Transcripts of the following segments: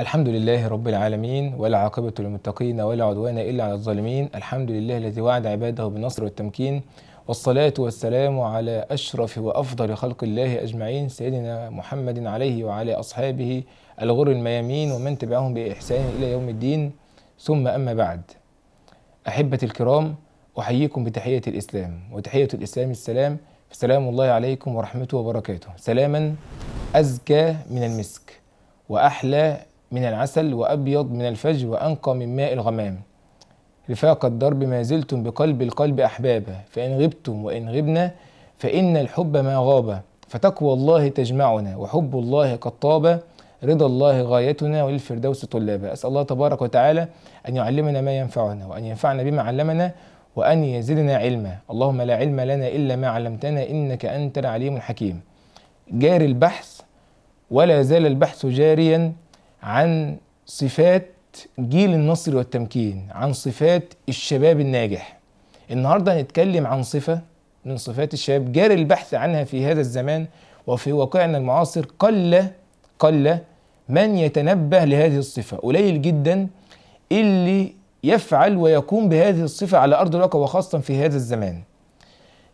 الحمد لله رب العالمين والعاقبة للمتقين ولا عدوان إلا على الظالمين الحمد لله الذي وعد عباده بالنصر والتمكين والصلاة والسلام على أشرف وأفضل خلق الله أجمعين سيدنا محمد عليه وعلى أصحابه الغر الميامين ومن تبعهم بإحسان إلى يوم الدين ثم أما بعد أحبة الكرام أحييكم بتحية الإسلام وتحية الإسلام السلام سلام الله عليكم ورحمته وبركاته سلاما أزكى من المسك وأحلى من العسل وأبيض من الفجر وأنقى من ماء الغمام رفاق الدرب ما زلتم بقلب القلب أحبابا فإن غبتم وإن غبنا فإن الحب ما غاب فتقوى الله تجمعنا وحب الله قد طاب رضا الله غايتنا وللفردوس طلابا أسأل الله تبارك وتعالى أن يعلمنا ما ينفعنا وأن ينفعنا بما علمنا وأن يزدنا علما اللهم لا علم لنا إلا ما علمتنا إنك أنت العليم الحكيم جاري البحث ولا زال البحث جاريا عن صفات جيل النصر والتمكين عن صفات الشباب الناجح النهارده هنتكلم عن صفه من صفات الشباب جاري البحث عنها في هذا الزمان وفي واقعنا المعاصر قل قل من يتنبه لهذه الصفه قليل جدا اللي يفعل ويقوم بهذه الصفه على ارض الواقع وخاصه في هذا الزمان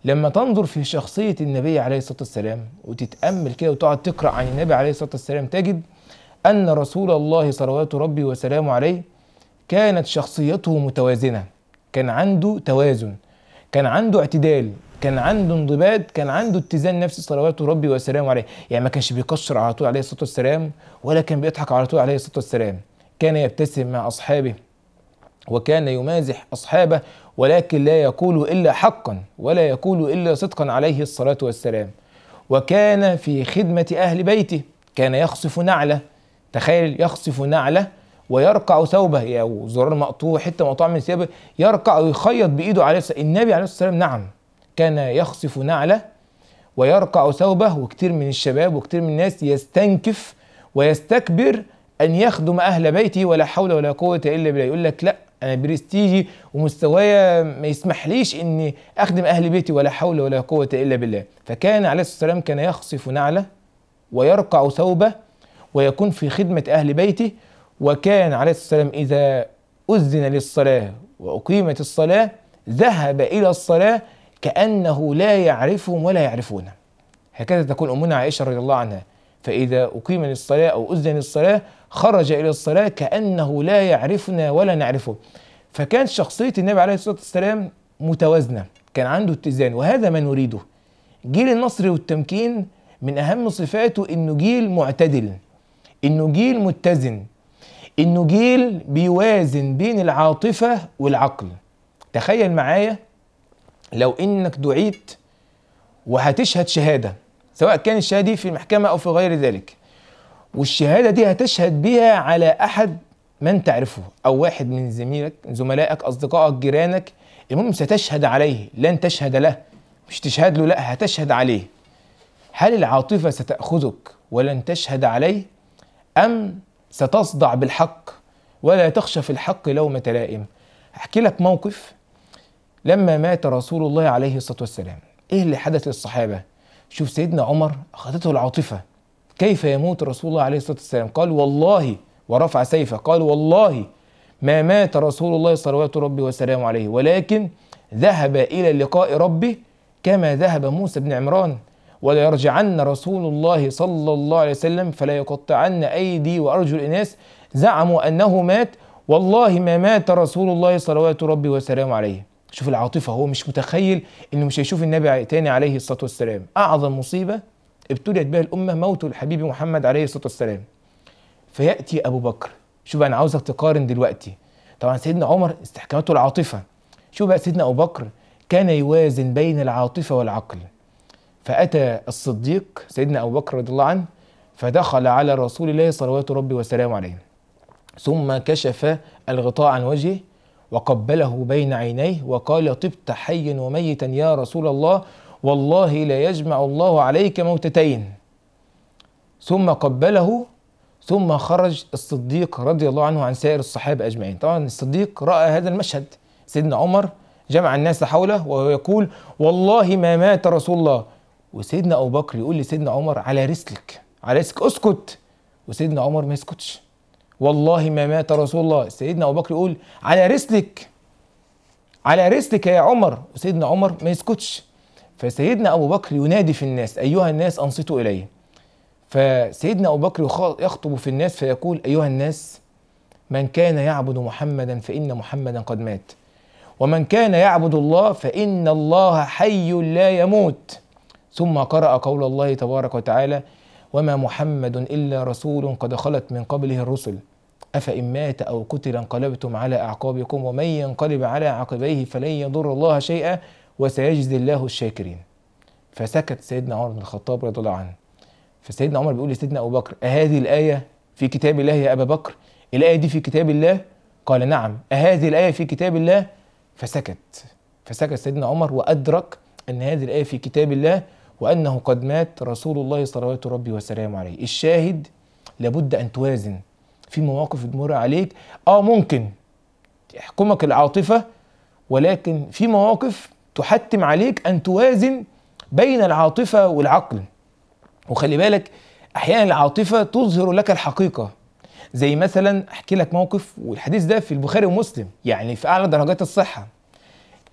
لما تنظر في شخصيه النبي عليه الصلاه والسلام وتتامل كده وتقعد تقرا عن النبي عليه الصلاه والسلام تجد أن رسول الله صلوات ربي وسلامه عليه كانت شخصيته متوازنة كان عنده توازن كان عنده اعتدال كان عنده انضباط كان عنده اتزان نفسي صلوات ربي وسلامه عليه يعني ما كانش بيكشر على طول عليه الصلاة والسلام ولا كان بيضحك على طول عليه الصلاة والسلام كان يبتسم مع أصحابه وكان يمازح أصحابه ولكن لا يقول إلا حقا ولا يقول إلا صدقا عليه الصلاة والسلام وكان في خدمة أهل بيته كان يخصف نعله تخيل يخصف نعله ويرقع ثوبه او زرار مقطوع حته مقطوعه من ثيابه يرقع ويخيط بايده عليه النبي عليه الصلاه والسلام نعم كان يخصف نعله ويرقع ثوبه وكثير من الشباب وكثير من الناس يستنكف ويستكبر ان يخدم اهل بيتي ولا حول ولا قوه الا بالله يقول لك لا انا برستيجي ومستوايا ما يسمحليش اني اخدم اهل بيتي ولا حول ولا قوه الا بالله فكان عليه الصلاه والسلام كان يخصف نعله ويرقع ثوبه ويكون في خدمة أهل بيته وكان عليه السلام إذا أذن للصلاة وأقيمت الصلاة ذهب إلى الصلاة كأنه لا يعرفهم ولا يعرفونه هكذا تكون أمنا عائشة رضي الله عنها فإذا أقيم للصلاة أو أذن للصلاة خرج إلى الصلاة كأنه لا يعرفنا ولا نعرفه فكان شخصية النبي عليه الصلاة والسلام متوازنة كان عنده اتزان وهذا ما نريده جيل النصر والتمكين من أهم صفاته إنه جيل معتدل انه جيل متزن انه جيل بيوازن بين العاطفه والعقل تخيل معايا لو انك دعيت وهتشهد شهاده سواء كان الشهاده دي في المحكمه او في غير ذلك والشهاده دي هتشهد بها على احد من تعرفه او واحد من زميلك زملائك اصدقائك جيرانك المهم ستشهد عليه لن تشهد له مش تشهد له لا هتشهد عليه هل العاطفه ستاخذك ولن تشهد عليه أم ستصدع بالحق ولا تخشى في الحق لومة لائم أحكي لك موقف لما مات رسول الله عليه الصلاة والسلام إيه اللي حدث للصحابة شوف سيدنا عمر أخذته العاطفة كيف يموت رسول الله عليه الصلاة والسلام قال والله ورفع سيفه قال والله ما مات رسول الله صلوات ربي وسلامه عليه ولكن ذهب إلى لقاء ربه كما ذهب موسى بن عمران وليرجعن رسول الله صلى الله عليه وسلم فلا يقطعن أيدي وأرجل الناس زعموا أنه مات والله ما مات رسول الله صلوات ربي وسلامه عليه شوف العاطفة هو مش متخيل إنه مش هيشوف النبي تاني عليه الصلاة والسلام أعظم مصيبة ابتليت بها الأمة موت الحبيب محمد عليه الصلاة والسلام فيأتي أبو بكر شوف أنا عاوزك تقارن دلوقتي طبعا سيدنا عمر استحكامته العاطفة شوف بقى سيدنا أبو بكر كان يوازن بين العاطفة والعقل فأتى الصديق سيدنا أبو بكر رضي الله عنه فدخل على رسول الله صلوات ربي وسلامه عليه ثم كشف الغطاء عن وجهه وقبله بين عينيه وقال طبت حيا وميتا يا رسول الله والله لا يجمع الله عليك موتتين ثم قبله ثم خرج الصديق رضي الله عنه عن سائر الصحابة أجمعين طبعا الصديق رأى هذا المشهد سيدنا عمر جمع الناس حوله وهو يقول والله ما مات رسول الله وسيدنا ابو بكر يقول لسيدنا عمر على رسلك على رسلك اسكت وسيدنا عمر ما يسكتش والله ما مات رسول الله سيدنا ابو بكر يقول على رسلك على رسلك يا عمر وسيدنا عمر ما يسكتش فسيدنا ابو بكر ينادي في الناس ايها الناس انصتوا الي فسيدنا ابو بكر يخطب في الناس فيقول ايها الناس من كان يعبد محمدا فان محمدا قد مات ومن كان يعبد الله فان الله حي لا يموت ثم قرأ قول الله تبارك وتعالى وما محمد إلا رسول قد خلت من قبله الرسل أفإن مات أو قتل انقلبتم على أعقابكم ومن ينقلب على عقبيه فلن يضر الله شيئا وسيجزي الله الشاكرين فسكت سيدنا عمر بن الخطاب رضي الله عنه فسيدنا عمر بيقول لسيدنا أبو بكر أهذه الآية في كتاب الله يا أبا بكر الآية دي في كتاب الله قال نعم أهذه الآية في كتاب الله فسكت فسكت سيدنا عمر وأدرك أن هذه الآية في كتاب الله وأنه قد مات رسول الله صلوات ربي وسلامه عليه الشاهد لابد أن توازن في مواقف تمر عليك آه ممكن تحكمك العاطفة ولكن في مواقف تحتم عليك أن توازن بين العاطفة والعقل وخلي بالك أحيانا العاطفة تظهر لك الحقيقة زي مثلا أحكي لك موقف والحديث ده في البخاري ومسلم يعني في أعلى درجات الصحة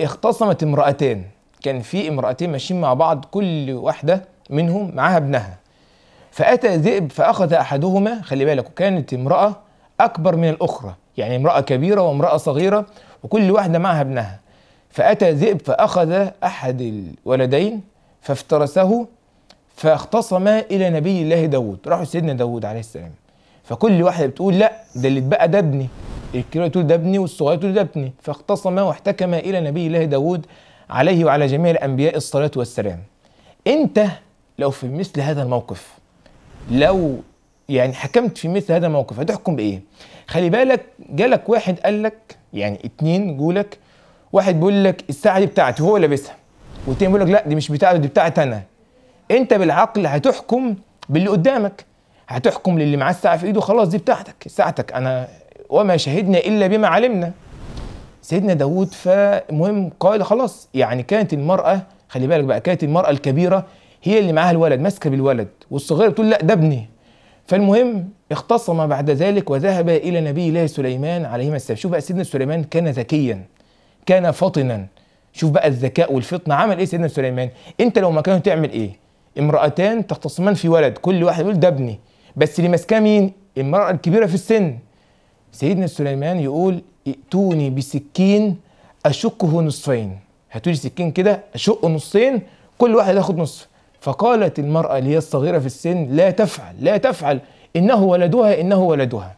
اختصمت امرأتان كان في امرأتين ماشيين مع بعض كل واحدة منهم معاها ابنها فأتى ذئب فأخذ أحدهما خلي بالك وكانت امرأة أكبر من الأخرى يعني امرأة كبيرة وامرأة صغيرة وكل واحدة معها ابنها فأتى ذئب فأخذ أحد الولدين فافترسه فاختصما إلى نبي الله داود راحوا سيدنا داود عليه السلام فكل واحدة بتقول لا ده اللي اتبقى ده ابني الكبيرة تقول ده ابني والصغيرة تقول ده ابني فاختصما واحتكما إلى نبي الله داود عليه وعلى جميع الأنبياء الصلاة والسلام أنت لو في مثل هذا الموقف لو يعني حكمت في مثل هذا الموقف هتحكم بإيه خلي بالك جالك واحد قال لك يعني اتنين جولك واحد بيقول لك الساعة دي بتاعتي هو لابسها والتاني بيقول لك لا دي مش بتاعته دي بتاعتي أنا أنت بالعقل هتحكم باللي قدامك هتحكم للي معاه الساعة في إيده خلاص دي بتاعتك ساعتك أنا وما شهدنا إلا بما علمنا سيدنا داوود فمهم قال خلاص يعني كانت المرأة خلي بالك بقى كانت المرأة الكبيرة هي اللي معاها الولد ماسكة بالولد والصغيرة بتقول لا ده ابني فالمهم اختصم بعد ذلك وذهب إلى نبي الله سليمان عليهما السلام شوف بقى سيدنا سليمان كان ذكيا كان فطنا شوف بقى الذكاء والفطنة عمل ايه سيدنا سليمان انت لو مكانه تعمل ايه امرأتان تختصمان في ولد كل واحد يقول ده ابني بس اللي ماسكاه مين المرأة الكبيرة في السن سيدنا سليمان يقول ائتوني بسكين أشكه نصفين لي سكين كده أشقه نصين كل واحد ياخد نصف فقالت المرأة اللي هي الصغيرة في السن لا تفعل لا تفعل إنه ولدها إنه ولدها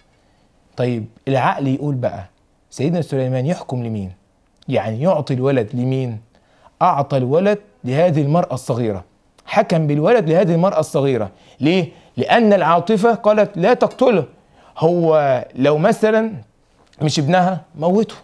طيب العقل يقول بقى سيدنا سليمان يحكم لمين يعني يعطي الولد لمين أعطى الولد لهذه المرأة الصغيرة حكم بالولد لهذه المرأة الصغيرة ليه؟ لأن العاطفة قالت لا تقتله هو لو مثلا مش ابنها موته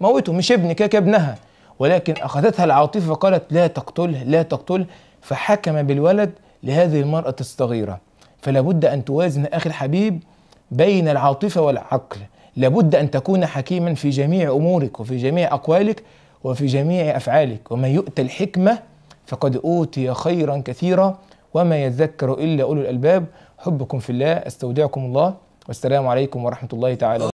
موته مش ابن كده ابنها ولكن اخذتها العاطفه فقالت لا تقتله لا تقتله فحكم بالولد لهذه المراه الصغيره فلا بد ان توازن اخي الحبيب بين العاطفه والعقل لابد ان تكون حكيما في جميع امورك وفي جميع اقوالك وفي جميع افعالك ومن يؤتى الحكمه فقد اوتي خيرا كثيرا وما يذكر الا اولو الالباب حبكم في الله استودعكم الله والسلام عليكم ورحمه الله تعالى